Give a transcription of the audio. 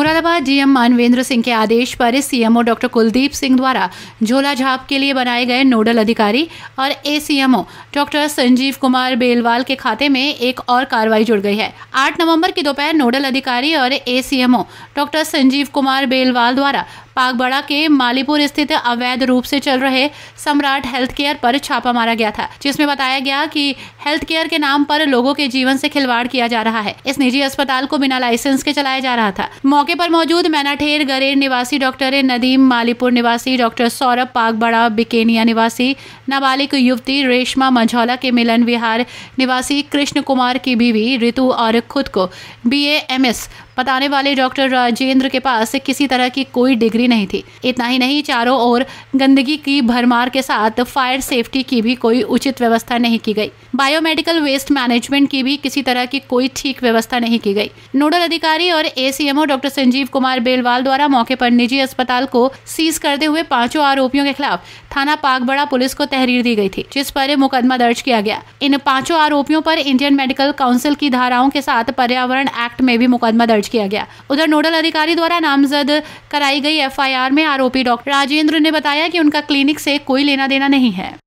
Moradabad DM Manvendra Singh के आदेश पर CMO doctor Kuldeep Singh द्वारा झोला झाप के लिए बनाए गए नोडल अधिकारी और एसीएमओ डॉक्टर संजीव कुमार बेलवाल के खाते में एक और कार्रवाई जुड़ गई है आठ नवम्बर की दोपहर नोडल अधिकारी और एसीएमओ डॉक्टर संजीव कुमार बेलवाल द्वारा पागबड़ा के मालीपुर स्थित अवैध रूप से चल रहे सम्राट हेल्थ केयर पर छापा मारा गया था जिसमें बताया गया कि हेल्थ केयर के नाम पर लोगों के जीवन से खिलवाड़ किया जा रहा है इस निजी अस्पताल को बिना लाइसेंस के चलाया जा रहा था मौके पर मौजूद मैनाठेर गरेर निवासी डॉक्टर नदीम मालीपुर निवासी डॉक्टर सौरभ पागबड़ा बिकेनिया निवासी नाबालिग युवती रेशमा मंझौला के मिलन विहार निवासी कृष्ण कुमार की बीवी ऋतु और खुद को बी बताने वाले डॉक्टर राजेंद्र के पास किसी तरह की कोई डिग्री नहीं थी इतना ही नहीं चारों ओर गंदगी की भरमार के साथ फायर सेफ्टी की भी कोई उचित व्यवस्था नहीं की गई बायोमेडिकल वेस्ट मैनेजमेंट की भी किसी तरह की कोई ठीक व्यवस्था नहीं की गई नोडल अधिकारी और एसीएमओ डॉक्टर संजीव कुमार बेलवाल द्वारा मौके पर निजी अस्पताल को सीज करते हुए पांचों आरोपियों के खिलाफ थाना पागबड़ा पुलिस को तहरीर दी गई थी जिस पर मुकदमा दर्ज किया गया इन पांचों आरोपियों पर इंडियन मेडिकल काउंसिल की धाराओं के साथ पर्यावरण एक्ट में भी मुकदमा दर्ज किया गया उधर नोडल अधिकारी द्वारा नामजद कराई गई एफआईआर में आरोपी डॉक्टर राजेंद्र ने बताया कि उनका क्लिनिक से कोई लेना देना नहीं है